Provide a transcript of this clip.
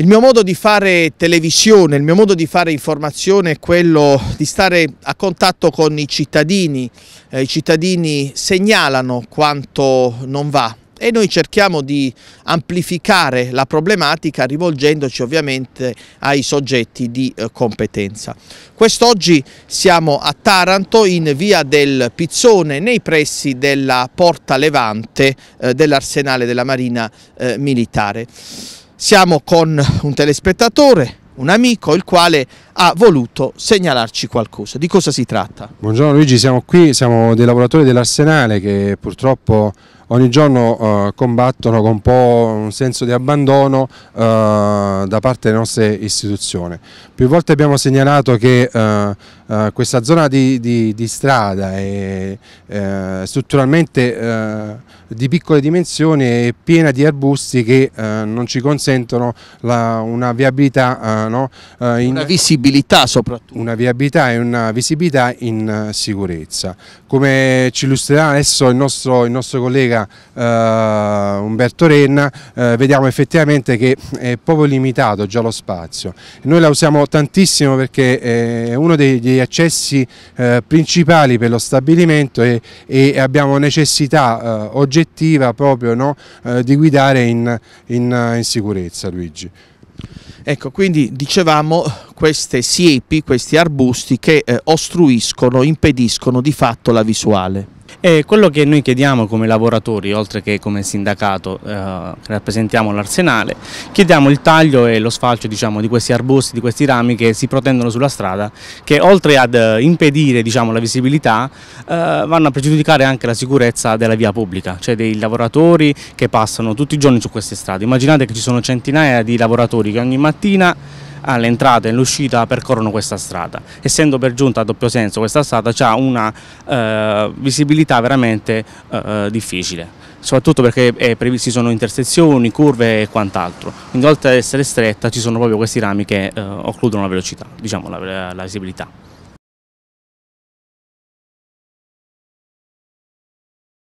Il mio modo di fare televisione, il mio modo di fare informazione è quello di stare a contatto con i cittadini. Eh, I cittadini segnalano quanto non va e noi cerchiamo di amplificare la problematica rivolgendoci ovviamente ai soggetti di eh, competenza. Quest'oggi siamo a Taranto in via del Pizzone nei pressi della porta levante eh, dell'arsenale della Marina eh, Militare. Siamo con un telespettatore, un amico, il quale ha voluto segnalarci qualcosa. Di cosa si tratta? Buongiorno Luigi, siamo qui, siamo dei lavoratori dell'Arsenale che purtroppo ogni giorno eh, combattono con un po' un senso di abbandono eh, da parte delle nostre istituzioni. Più volte abbiamo segnalato che eh, eh questa zona di, di, di strada è eh, strutturalmente eh, di piccole dimensioni e piena di arbusti che non ci consentono la, una viabilità, no, in... una visibilità viabilità soprattutto. Una viabilità e una visibilità in eh, sicurezza. Come ci illustrerà adesso il nostro, il nostro collega eh, Umberto Renna, eh, vediamo effettivamente che è proprio limitato già lo spazio. Noi la usiamo tantissimo perché è uno degli accessi eh, principali per lo stabilimento e, e abbiamo necessità eh, oggettiva proprio no, eh, di guidare in, in, in sicurezza Luigi. Ecco, quindi dicevamo queste siepi, questi arbusti che eh, ostruiscono, impediscono di fatto la visuale. E quello che noi chiediamo come lavoratori, oltre che come sindacato eh, che rappresentiamo l'arsenale, chiediamo il taglio e lo sfalcio diciamo, di questi arbusti, di questi rami che si protendono sulla strada, che oltre ad eh, impedire diciamo, la visibilità, eh, vanno a pregiudicare anche la sicurezza della via pubblica, cioè dei lavoratori che passano tutti i giorni su queste strade. Immaginate che ci sono centinaia di lavoratori che ogni mattina all'entrata e all'uscita percorrono questa strada. Essendo per giunta a doppio senso questa strada ha una eh, visibilità veramente eh, difficile soprattutto perché è eh, previsto, sono intersezioni, curve e quant'altro. Quindi oltre ad essere stretta ci sono proprio questi rami che eh, occludono la velocità, diciamo la, la visibilità.